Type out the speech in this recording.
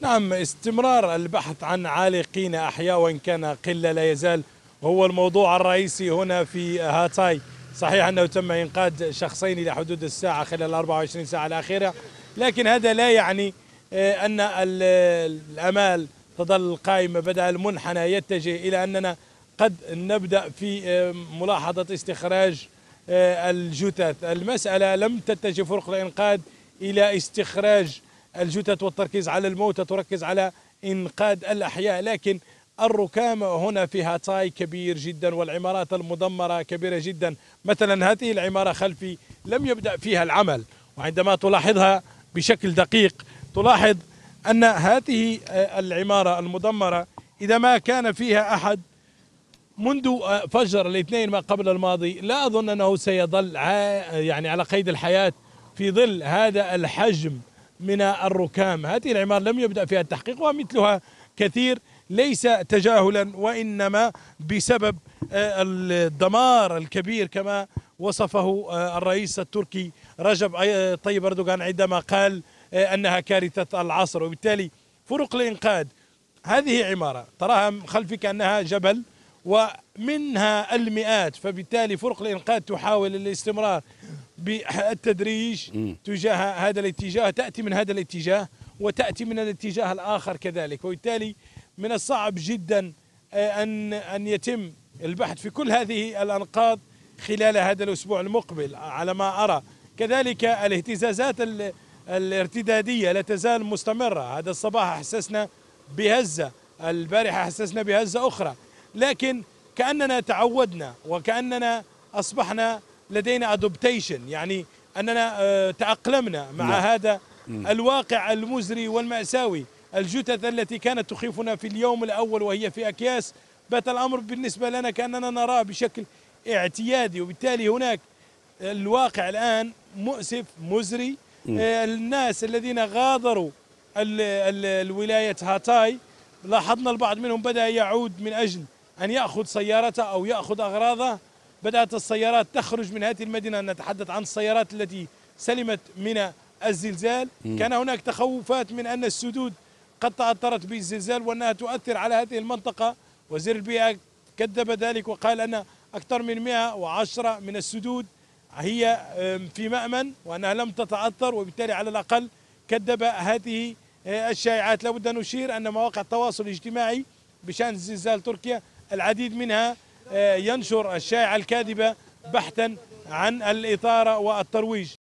نعم استمرار البحث عن عالقين أحياء وإن كان قلة لا يزال هو الموضوع الرئيسي هنا في هاتاي صحيح أنه تم إنقاذ شخصين إلى حدود الساعة خلال 24 ساعة الأخيرة لكن هذا لا يعني آه، أن الأمال تظل قائمة بدأ المنحنى يتجه إلى أننا قد نبدأ في آه، ملاحظة استخراج آه، الجثث المسألة لم تتجه فرق الإنقاذ إلى استخراج الجثث والتركيز على الموتى تركز على إنقاذ الأحياء لكن الركام هنا في هاتاي كبير جدا والعمارات المدمرة كبيرة جدا مثلا هذه العمارة خلفي لم يبدأ فيها العمل وعندما تلاحظها بشكل دقيق تلاحظ أن هذه آه، العمارة المدمرة إذا ما كان فيها أحد منذ آه، فجر الاثنين ما قبل الماضي لا أظن أنه سيظل آه، يعني على قيد الحياة في ظل هذا الحجم من الركام هذه العمارة لم يبدأ فيها التحقيق ومثلها كثير ليس تجاهلا وإنما بسبب آه، الدمار الكبير كما وصفه آه، الرئيس التركي رجب آه، طيب أردوغان عندما قال أنها كارثة العصر وبالتالي فرق الإنقاذ هذه عمارة تراها خلفك أنها جبل ومنها المئات فبالتالي فرق الإنقاذ تحاول الاستمرار بالتدريج تجاه هذا الاتجاه تأتي من هذا الاتجاه وتأتي من الاتجاه الآخر كذلك وبالتالي من الصعب جدا آه، أن أن يتم البحث في كل هذه الأنقاض خلال هذا الأسبوع المقبل على ما أرى كذلك الاهتزازات الارتدادية لا تزال مستمرة هذا الصباح أحسسنا بهزة البارحة أحسسنا بهزة أخرى لكن كأننا تعودنا وكأننا أصبحنا لدينا ادوبتيشن يعني اننا آه، تاقلمنا مع لا. نعم. هذا الواقع المزري والماساوي الجثث التي كانت تخيفنا في اليوم الاول وهي في اكياس بات الامر بالنسبه لنا كاننا نراه بشكل اعتيادي وبالتالي هناك الواقع الان مؤسف مزري آه، الناس الذين غادروا الولاية هاتاي لاحظنا البعض منهم بدأ يعود من أجل أن يأخذ سيارته أو يأخذ أغراضه بدأت السيارات تخرج من هذه المدينة نتحدث عن السيارات التي سلمت من الزلزال م. كان هناك تخوفات من أن السدود قد تأثرت بالزلزال وأنها تؤثر على هذه المنطقة وزير البيئة كذب ذلك وقال أن أكثر من 110 من السدود هي في مأمن وأنها لم تتأثر وبالتالي على الأقل كذب هذه آه، الشائعات لابد أن نشير أن مواقع التواصل الاجتماعي بشأن زلزال تركيا العديد منها آه، ينشر الشائعة الكاذبة بحثا عن الإثارة والترويج